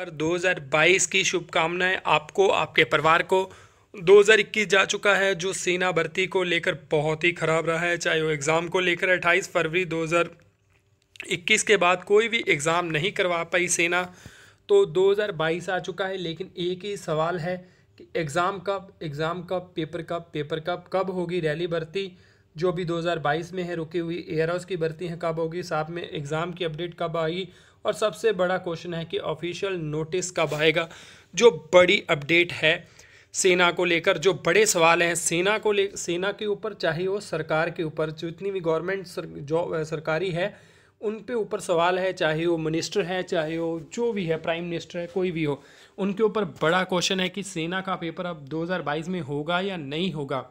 पर 2022 की शुभकामनाएं आपको आपके परिवार को 2021 जा चुका है जो सेना भर्ती को लेकर बहुत ही ख़राब रहा है चाहे वो एग्ज़ाम को लेकर 28 फरवरी 2021 के बाद कोई भी एग्ज़ाम नहीं करवा पाई सेना तो 2022 आ चुका है लेकिन एक ही सवाल है कि एग्ज़ाम कब एग्ज़ाम कब पेपर कब पेपर कब कब होगी रैली भर्ती जो अभी 2022 में है रुकी हुई एयर हाउस की भर्ती है कब होगी साथ में एग्ज़ाम की अपडेट कब आएगी और सबसे बड़ा क्वेश्चन है कि ऑफिशियल नोटिस कब आएगा जो बड़ी अपडेट है सेना को लेकर जो बड़े सवाल हैं सेना को ले सेना के ऊपर चाहे वो सरकार के ऊपर जितनी भी गवर्नमेंट सर, जो सरकारी है उन पे ऊपर सवाल है चाहे वो मिनिस्टर है चाहे वो जो भी है प्राइम मिनिस्टर है कोई भी हो उनके ऊपर बड़ा क्वेश्चन है कि सेना का पेपर अब 2022 में होगा या नहीं होगा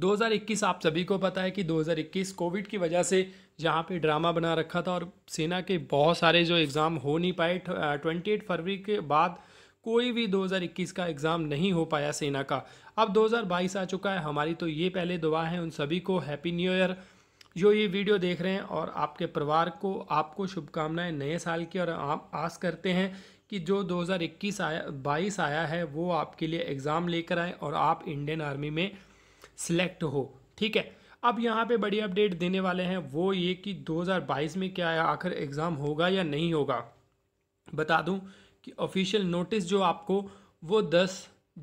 2021 आप सभी को पता है कि 2021 कोविड की वजह से जहाँ पे ड्रामा बना रखा था और सेना के बहुत सारे जो एग्ज़ाम हो नहीं पाए ट्वेंटी फरवरी के बाद कोई भी 2021 का एग्ज़ाम नहीं हो पाया सेना का अब 2022 आ चुका है हमारी तो ये पहले दुआ है उन सभी को हैप्पी न्यू ईयर जो ये वीडियो देख रहे हैं और आपके परिवार को आपको शुभकामनाएं नए साल की और आप आस करते हैं कि जो 2021 आया बाईस आया है वो आपके लिए एग्ज़ाम लेकर आए और आप इंडियन आर्मी में सिलेक्ट हो ठीक है अब यहाँ पे बड़ी अपडेट देने वाले हैं वो ये कि 2022 में क्या आखिर एग्ज़ाम होगा या नहीं होगा बता दूं कि ऑफिशियल नोटिस जो आपको वो 10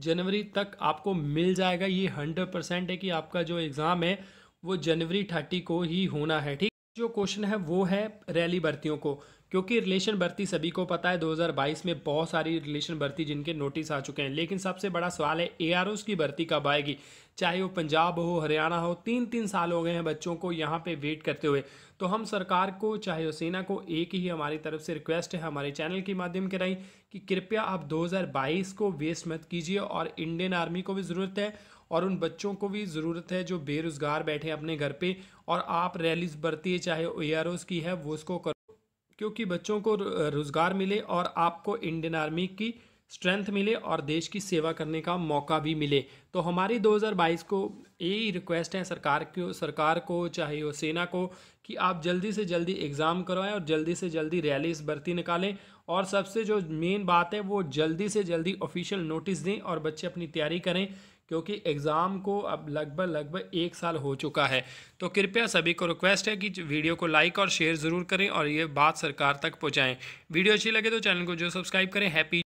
जनवरी तक आपको मिल जाएगा ये हंड्रेड परसेंट है कि आपका जो एग्ज़ाम है वो जनवरी थर्टी को ही होना है ठीक जो क्वेश्चन है वो है रैली भर्तियों को क्योंकि रिलेशन भर्ती सभी को पता है 2022 में बहुत सारी रिलेशन भर्ती जिनके नोटिस आ चुके हैं लेकिन सबसे बड़ा सवाल है ए की भर्ती कब आएगी चाहे वो पंजाब हो हरियाणा हो तीन तीन साल हो गए हैं बच्चों को यहाँ पे वेट करते हुए तो हम सरकार को चाहे वो सेना को एक ही हमारी तरफ से रिक्वेस्ट है हमारे चैनल के माध्यम के राही कि कृपया आप 2022 को वेस्ट मत कीजिए और इंडियन आर्मी को भी ज़रूरत है और उन बच्चों को भी ज़रूरत है जो बेरोज़गार बैठे अपने घर पर और आप रैलीज बरती है चाहे ओ की है वो उसको करो क्योंकि बच्चों को रोज़गार मिले और आपको इंडियन आर्मी की स्ट्रेंथ मिले और देश की सेवा करने का मौका भी मिले तो हमारी 2022 को यही रिक्वेस्ट है सरकार को सरकार को चाहे वो सेना को कि आप जल्दी से जल्दी एग्ज़ाम करवाएं और जल्दी से जल्दी रैलीस भर्ती निकालें और सबसे जो मेन बात है वो जल्दी से जल्दी ऑफिशियल नोटिस दें और बच्चे अपनी तैयारी करें क्योंकि एग्ज़ाम को अब लगभग लगभग एक साल हो चुका है तो कृपया सभी को रिक्वेस्ट है कि वीडियो को लाइक और शेयर ज़रूर करें और ये बात सरकार तक पहुँचाएँ वीडियो अच्छी लगे तो चैनल को जो सब्सक्राइब करें हैप्पी